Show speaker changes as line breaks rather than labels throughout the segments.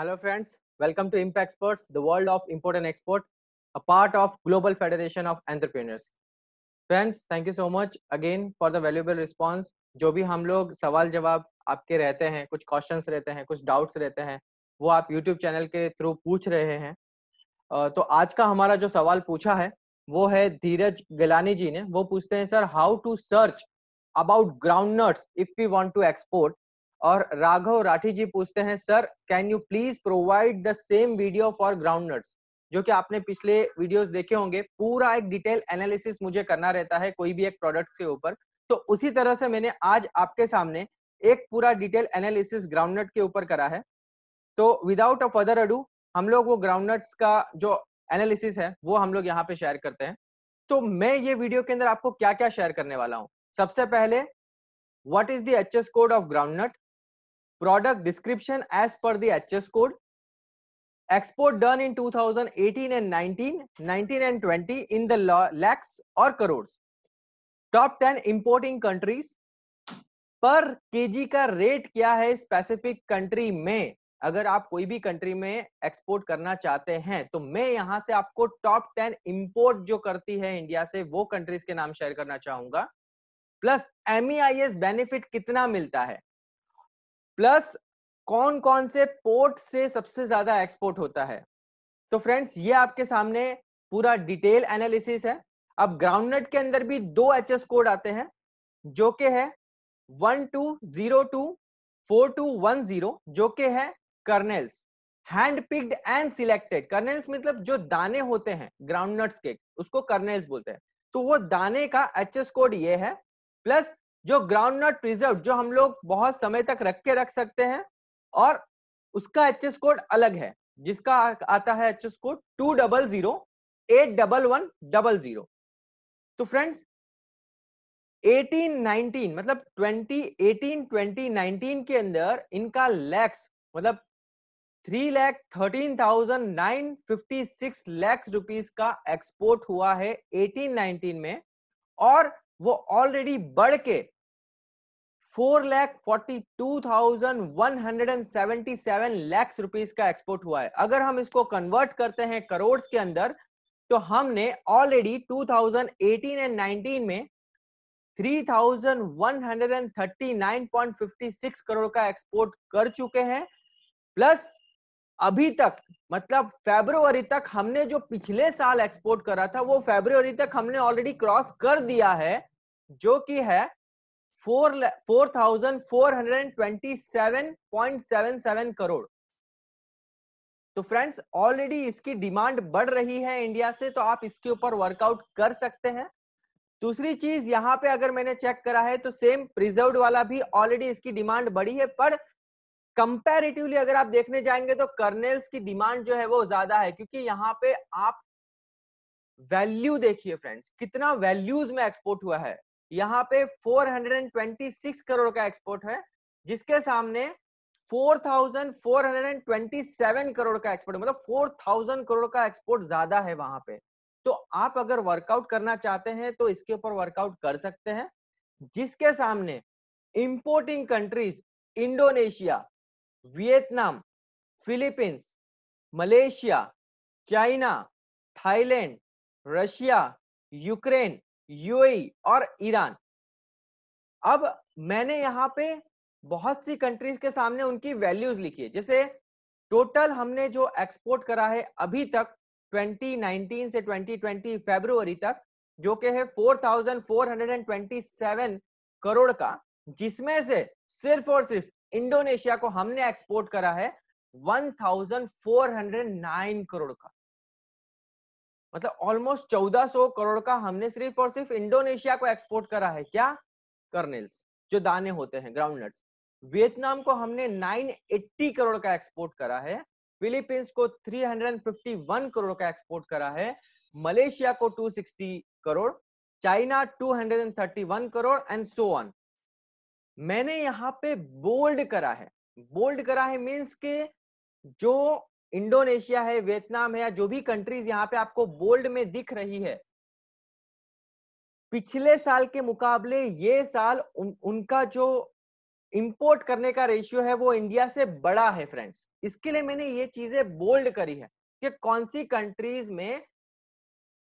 Hello friends, welcome to Impact Experts, the world of import and export, a part of Global Federation of Entrepreneurs. Friends thank you so much again for the valuable response जो भी हम लोग सवाल जवाब आपके रहते हैं कुछ क्वेश्चंस रहते हैं कुछ डाउट्स रहते हैं वो आप यूट्यूब चैनल के थ्रू पूछ रहे हैं तो आज का हमारा जो सवाल पूछा है वो है धीरज गलानी जी ने वो पूछते हैं sir how to search about groundnuts if we want to export और राघव राठी जी पूछते हैं sir can you please provide the same video for groundnuts जो कि आपने पिछले वीडियोस देखे होंगे पूरा एक डिटेल एनालिसिस मुझे करना रहता है कोई भी एक प्रोडक्ट के ऊपर तो उसी तरह से मैंने आज आपके सामने एक पूरा डिटेल एनालिसिस ग्राउंड नट के ऊपर करा है तो विदाउट अ फर्दर अडू हम लोग वो ग्राउंड नट्स का जो एनालिसिस है वो हम लोग यहाँ पे शेयर करते हैं तो मैं ये वीडियो के अंदर आपको क्या क्या शेयर करने वाला हूँ सबसे पहले what is the H code of product description as per the HS code. Export done in 2018 and 19, 19 and 20 in the lakhs or crores. Top 10 importing countries. Per KG का रेट क्या है स्पेसिफिक कंट्री में अगर आप कोई भी country में export करना चाहते हैं तो मैं यहां से आपको टॉप टेन इंपोर्ट जो करती है इंडिया से वो कंट्रीज के नाम शेयर करना चाहूंगा प्लस एम बेनिफिट कितना मिलता है प्लस कौन कौन से पोर्ट से सबसे ज्यादा एक्सपोर्ट होता है तो फ्रेंड्स ये आपके सामने पूरा डिटेल एनालिसिस है अब ग्राउंडनेट के अंदर भी दो एच कोड आते हैं जो के है one two zero two four two one zero जो के है kernels hand picked and selected kernels मतलब जो दाने होते हैं ग्राउंडनट्स के उसको कर्नेल्स बोलते हैं तो वो दाने का एच कोड ये है प्लस जो ग्राउंड नट प्रिजर्व जो हम लोग बहुत समय तक रख के रख सकते हैं और उसका एच एस कोड अलग है जिसका आता है H S code two double zero eight double one double zero तो फ्रेंड्स 18, मतलब ट्वेंटी एटीन ट्वेंटी नाइनटीन के अंदर इनका लैक्स मतलब three lakh thirteen thousand nine fifty six lakhs rupees का एक्सपोर्ट हुआ है एटीन नाइनटीन में और वो ऑलरेडी बढ़ के four lakh forty two thousand one hundred and seventy seven lakhs rupees का एक्सपोर्ट हुआ है अगर हम इसको कन्वर्ट करते हैं करोड़ के अंदर तो हमने ऑलरेडी 2018 एंड 19 में 3,139.56 करोड़ का एक्सपोर्ट कर चुके हैं प्लस अभी तक मतलब फेब्रुवरी तक हमने जो पिछले साल एक्सपोर्ट करा था वो फेब्रुवरी तक हमने ऑलरेडी क्रॉस कर दिया है जो कि है four four thousand four hundred and twenty seven point seven seven crore तो फ्रेंड्स ऑलरेडी इसकी डिमांड बढ़ रही है इंडिया से तो आप इसके ऊपर वर्कआउट कर सकते हैं दूसरी चीज यहां पे अगर मैंने चेक करा है तो सेम प्रिजर्व वाला भी ऑलरेडी इसकी डिमांड बढ़ी है पर कंपेरिटिवली अगर आप देखने जाएंगे तो कर्नेल्स की डिमांड जो है वो ज्यादा है क्योंकि यहाँ पे आप वैल्यू देखिए फ्रेंड्स कितना वैल्यूज में एक्सपोर्ट हुआ है यहाँ पे 426 करोड़ का एक्सपोर्ट है जिसके सामने 4,427 करोड़ का एक्सपोर्ट मतलब 4,000 करोड़ का एक्सपोर्ट ज्यादा है वहां पे तो आप अगर वर्कआउट करना चाहते हैं तो इसके ऊपर वर्कआउट कर सकते हैं जिसके सामने importing countries Indonesia Vietnam Philippines Malaysia China Thailand Russia Ukraine UAE और ईरान अब मैंने यहाँ पे बहुत सी कंट्रीज के सामने उनकी वैल्यूज लिखी है जैसे टोटल हमने जो एक्सपोर्ट करा है अभी तक 2019 से 2020 फरवरी तक जो के है 4,427 करोड़ का जिसमें से सिर्फ और सिर्फ इंडोनेशिया को हमने एक्सपोर्ट करा है 1,409 करोड़ का मतलब ऑलमोस्ट चौदह सौ करोड़ का हमने सिर्फ और सिर्फ इंडोनेशिया को एक्सपोर्ट करा है क्या कर्नेल्स जो दाने होते हैं ग्राउंड नट्स वियतनाम को हमने 980 करोड़ का एक्सपोर्ट करा है फिलीपींस को 351 करोड़ का एक्सपोर्ट करा है मलेशिया को 260 crore China 231 crore and so on मैंने यहाँ पे बोल्ड करा है बोल्ड करा है मीन्स के जो इंडोनेशिया है वियतनाम है या जो भी कंट्रीज यहाँ पे आपको बोल्ड में दिख रही है पिछले साल के मुकाबले ये साल उन, उनका जो इंपोर्ट करने का रेशियो है वो इंडिया से बड़ा है फ्रेंड्स इसके लिए मैंने ये चीजें बोल्ड करी है कि कौन सी कंट्रीज में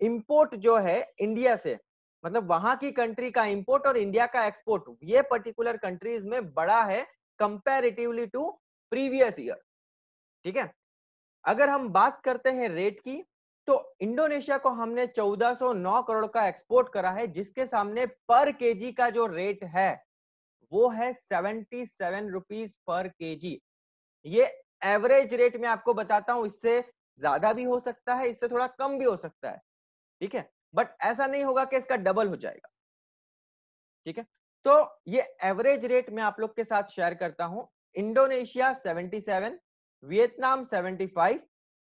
इंपोर्ट जो है इंडिया से मतलब वहां की कंट्री का इंपोर्ट और इंडिया का एक्सपोर्ट ये पर्टिकुलर कंट्रीज में बड़ा है कंपेरिटिवली टू प्रीवियस ईयर ठीक है अगर हम बात करते हैं रेट की तो इंडोनेशिया को हमने 1409 करोड़ का एक्सपोर्ट करा है जिसके सामने पर केजी का जो रेट है वो है seventy seven rupees per KG ये एवरेज रेट में आपको बताता हूं इससे ज्यादा भी हो सकता है इससे थोड़ा कम भी हो सकता है ठीक है बट ऐसा नहीं होगा कि इसका डबल हो जाएगा ठीक है तो ये एवरेज रेट मैं आप लोग के साथ शेयर करता हूं Indonesia 77 Vietnam 75,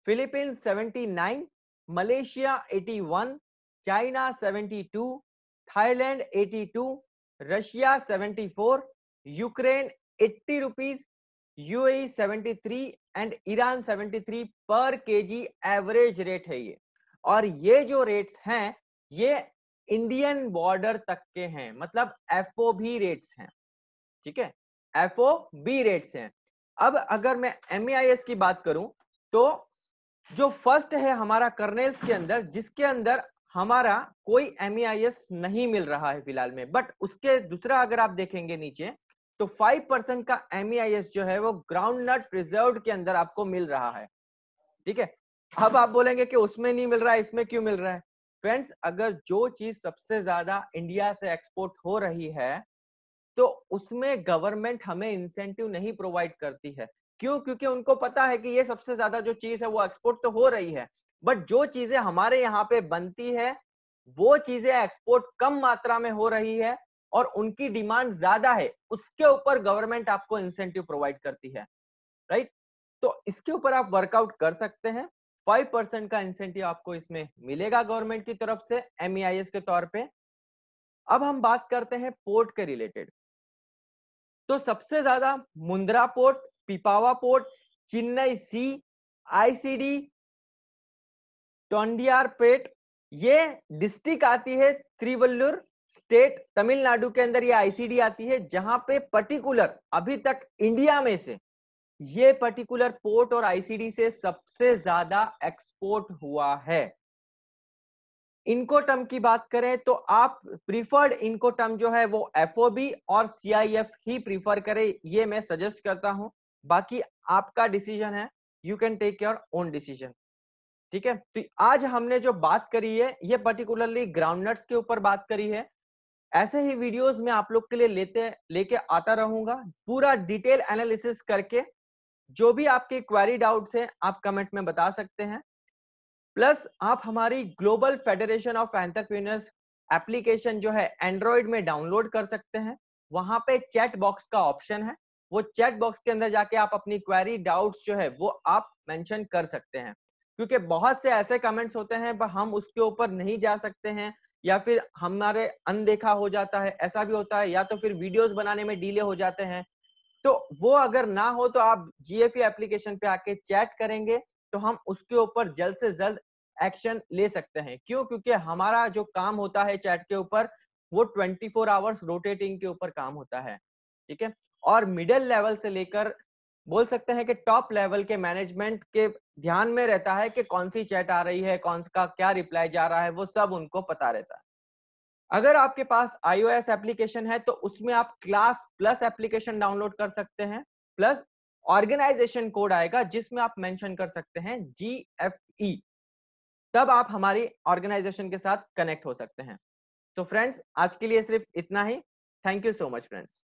Philippines 79, Malaysia 81, China 72, Thailand 82, Russia 74, Ukraine 80 rupees, UAE 73 and Iran 73 per KG average rate है ये और ये जो रेट्स हैं ये इंडियन बॉर्डर तक के हैं मतलब एफ बी रेट्स हैं ठीक है एफ बी रेट्स हैं अब अगर मैं एम की बात करूं तो जो फर्स्ट है हमारा कर्नेल्स के अंदर जिसके अंदर हमारा कोई एम नहीं मिल रहा है फिलहाल में बट उसके दूसरा अगर आप देखेंगे नीचे तो 5 परसेंट का एम जो है वो ग्राउंड नट रिजर्व के अंदर आपको मिल रहा है ठीक है अब आप बोलेंगे कि उसमें नहीं मिल रहा है इसमें क्यों मिल रहा है फ्रेंड्स अगर जो चीज सबसे ज्यादा इंडिया से एक्सपोर्ट हो रही है तो उसमें गवर्नमेंट हमें इंसेंटिव नहीं प्रोवाइड करती है क्यों क्योंकि उनको पता है कि ये सबसे ज्यादा जो चीज है वो एक्सपोर्ट तो हो रही है बट जो चीजें हमारे यहाँ पे बनती है वो चीजें एक्सपोर्ट कम मात्रा में हो रही है और उनकी डिमांड ज्यादा है उसके ऊपर गवर्नमेंट आपको इंसेंटिव प्रोवाइड करती है राइट तो इसके ऊपर आप वर्कआउट कर सकते हैं फाइव परसेंट का इंसेंटिव आपको इसमें मिलेगा गवर्नमेंट की तरफ से एम e के तौर पे अब हम बात करते हैं पोर्ट के रिलेटेड तो सबसे ज्यादा Mundra port Pipavav port Chennai sea ICD Tondiarpet ये डिस्ट्रिक्ट आती है त्रिवल्लुर स्टेट तमिलनाडु के अंदर ये आईसीडी आती है जहां पे पर्टिकुलर अभी तक इंडिया में से ये पर्टिकुलर पोर्ट और आईसीडी से सबसे ज्यादा एक्सपोर्ट हुआ है इनको टर्म की बात करें तो आप प्रीफर्ड इनको टर्म जो है वो एफ और सीआईएफ ही प्रीफर करें ये मैं सजेस्ट करता हूं बाकी आपका डिसीजन है you can take your own decision ठीक है तो आज हमने जो बात करी है ये पर्टिकुलरली ग्राउंडनट्स के ऊपर बात करी है ऐसे ही वीडियोस में आप लोग के लिए लेते लेके आता रहूंगा पूरा डिटेल एनालिसिस करके जो भी आपके क्वेरी डाउट्स है आप कमेंट में बता सकते हैं प्लस आप हमारी global federation of entrepreneurs application जो है एंड्रॉइड में डाउनलोड कर सकते हैं वहां पे चैट बॉक्स का ऑप्शन है वो चैट बॉक्स के अंदर जाके आप अपनी क्वेरी डाउट्स जो है वो आप मेंशन कर सकते हैं क्योंकि बहुत से ऐसे कमेंट्स होते हैं पर हम उसके ऊपर नहीं जा सकते हैं या फिर हमारे अनदेखा हो जाता है ऐसा भी होता है या तो फिर वीडियोस बनाने में डीले हो जाते हैं तो वो अगर ना हो तो आप जीएफई एप्लीकेशन पे आके चैट करेंगे तो हम उसके ऊपर जल्द से जल्द एक्शन ले सकते हैं क्यों क्योंकि हमारा जो काम होता है चैट के ऊपर वो 24 फोर आवर्स रोटेटिंग के ऊपर काम होता है ठीक है और मिडिल लेवल से लेकर बोल सकते हैं कि टॉप लेवल के मैनेजमेंट के ध्यान में रहता है कि कौन सी चैट आ रही है कौन का क्या रिप्लाई जा रहा है वो सब उनको पता रहता है अगर आपके पास iOS एप्लीकेशन है तो उसमें आप क्लास प्लस एप्लीकेशन डाउनलोड कर सकते हैं प्लस ऑर्गेनाइजेशन कोड आएगा जिसमें आप मेंशन कर सकते हैं जी एफ ई तब आप हमारी ऑर्गेनाइजेशन के साथ कनेक्ट हो सकते हैं तो फ्रेंड्स आज के लिए सिर्फ इतना ही thank you so much friends